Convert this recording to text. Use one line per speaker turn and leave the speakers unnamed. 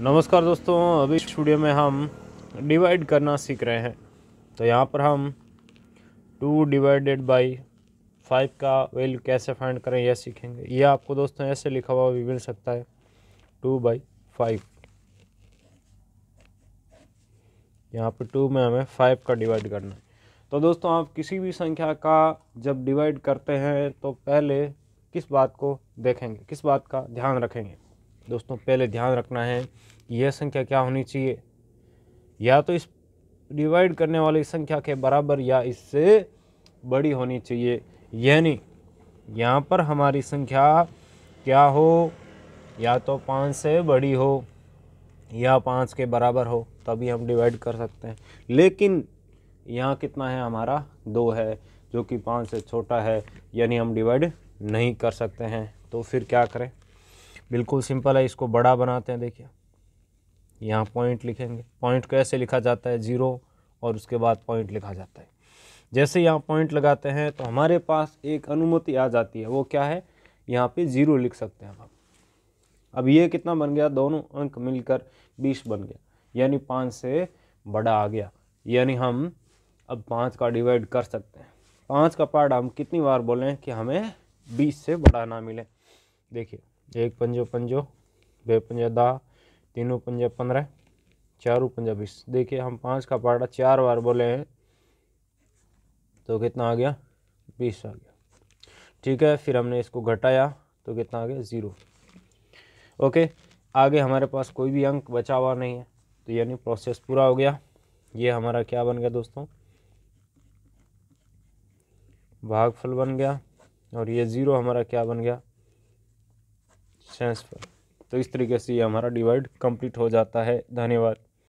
नमस्कार दोस्तों अभी स्टूडियो में हम डिवाइड करना सीख रहे हैं तो यहाँ पर हम टू डिवाइडेड बाई फाइव का वैल्यू कैसे फाइंड करें यह सीखेंगे ये आपको दोस्तों ऐसे लिखा हुआ भी मिल सकता है टू बाई फाइव यहाँ पर टू में हमें फाइव का डिवाइड करना है तो दोस्तों आप किसी भी संख्या का जब डिवाइड करते हैं तो पहले किस बात को देखेंगे किस बात का ध्यान रखेंगे दोस्तों पहले ध्यान रखना है कि यह संख्या क्या होनी चाहिए या तो इस डिवाइड करने वाली संख्या के बराबर या इससे बड़ी होनी चाहिए यानी यहाँ पर हमारी संख्या क्या हो या तो पाँच से बड़ी हो या पाँच के बराबर हो तभी हम डिवाइड कर सकते हैं लेकिन यहाँ कितना है हमारा दो है जो कि पाँच से छोटा है यानी हम डिवाइड नहीं कर सकते हैं तो फिर क्या करें बिल्कुल सिंपल है इसको बड़ा बनाते हैं देखिए यहाँ पॉइंट लिखेंगे पॉइंट को ऐसे लिखा जाता है ज़ीरो और उसके बाद पॉइंट लिखा जाता है जैसे यहाँ पॉइंट लगाते हैं तो हमारे पास एक अनुमति आ जाती है वो क्या है यहाँ पे ज़ीरो लिख सकते हैं हम अब ये कितना बन गया दोनों अंक मिलकर बीस बन गया यानी पाँच से बड़ा आ गया यानी हम अब पाँच का डिवाइड कर सकते हैं पाँच का पार्ट हम कितनी बार बोलें कि हमें बीस से बड़ा ना मिले देखिए एक पंजो पंजो बे पंजा दा तीनों पंजा पंद्रह चारों पंजा बीस देखिए हम पाँच का पार्टा चार बार बोले हैं तो कितना आ गया बीस आ गया ठीक है फिर हमने इसको घटाया तो कितना आ गया ज़ीरो ओके आगे हमारे पास कोई भी अंक बचा हुआ नहीं है तो यानी प्रोसेस पूरा हो गया ये हमारा क्या बन गया दोस्तों भागफल बन गया और ये ज़ीरो हमारा क्या बन गया ट्रांसफर तो इस तरीके से ये हमारा डिवाइड कंप्लीट हो जाता है धन्यवाद